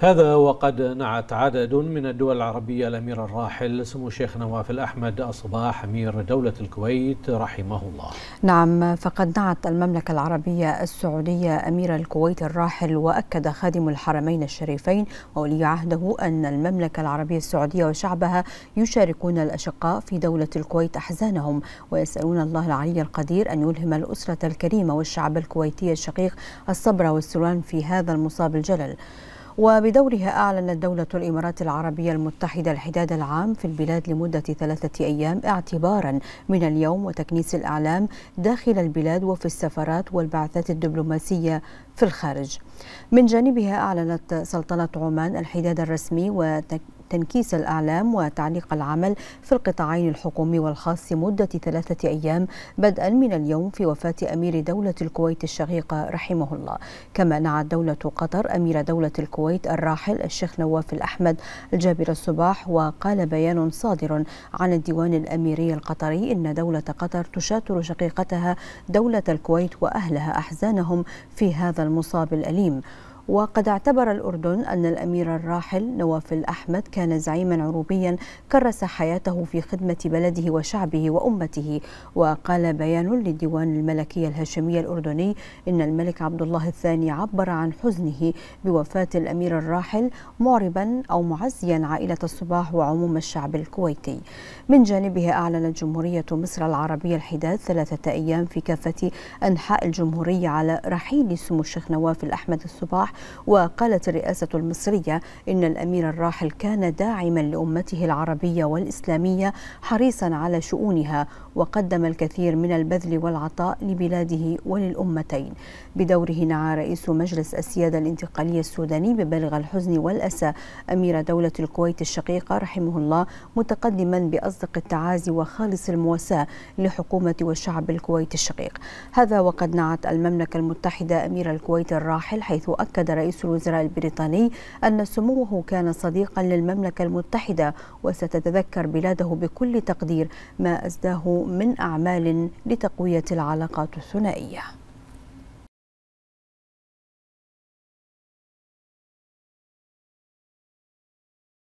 هذا وقد نعت عدد من الدول العربية الأمير الراحل سمو الشيخ نواف الأحمد الصباح أمير دولة الكويت رحمه الله نعم فقد نعت المملكة العربية السعودية أمير الكويت الراحل وأكد خادم الحرمين الشريفين وولي عهده أن المملكة العربية السعودية وشعبها يشاركون الأشقاء في دولة الكويت أحزانهم ويسألون الله العلي القدير أن يلهم الأسرة الكريمة والشعب الكويتي الشقيق الصبر والسلوان في هذا المصاب الجلل وبدورها أعلنت دولة الإمارات العربية المتحدة الحداد العام في البلاد لمدة ثلاثة أيام اعتبارا من اليوم وتكنيس الأعلام داخل البلاد وفي السفارات والبعثات الدبلوماسية في الخارج من جانبها أعلنت سلطنة عمان الحداد الرسمي تنكيس الأعلام وتعليق العمل في القطاعين الحكومي والخاص مدة ثلاثة أيام بدءا من اليوم في وفاة أمير دولة الكويت الشقيقة رحمه الله كما نعت دولة قطر أمير دولة الكويت الراحل الشيخ نواف الأحمد الجابر الصباح وقال بيان صادر عن الديوان الأميري القطري إن دولة قطر تشاطر شقيقتها دولة الكويت وأهلها أحزانهم في هذا المصاب الأليم وقد اعتبر الأردن أن الأمير الراحل نواف الأحمد كان زعيما عروبيا كرس حياته في خدمة بلده وشعبه وأمته وقال بيان للديوان الملكي الهاشمي الأردني إن الملك عبد الله الثاني عبر عن حزنه بوفاة الأمير الراحل معربا أو معزيا عائلة الصباح وعموم الشعب الكويتي من جانبه أعلنت جمهورية مصر العربية الحداد ثلاثة أيام في كافة أنحاء الجمهورية على رحيل سمو الشيخ نواف الأحمد الصباح وقالت الرئاسة المصرية إن الأمير الراحل كان داعما لأمته العربية والإسلامية حريصا على شؤونها وقدم الكثير من البذل والعطاء لبلاده وللأمتين بدوره نعى رئيس مجلس السيادة الانتقالية السوداني ببلغ الحزن والأسى أمير دولة الكويت الشقيقة رحمه الله متقدما بأصدق التعازي وخالص المواساة لحكومة والشعب الكويت الشقيق هذا وقد نعت المملكة المتحدة أمير الكويت الراحل حيث أكد أكد رئيس الوزراء البريطاني أن سموه كان صديقا للمملكة المتحدة وستتذكر بلاده بكل تقدير ما أسداه من أعمال لتقوية العلاقات الثنائية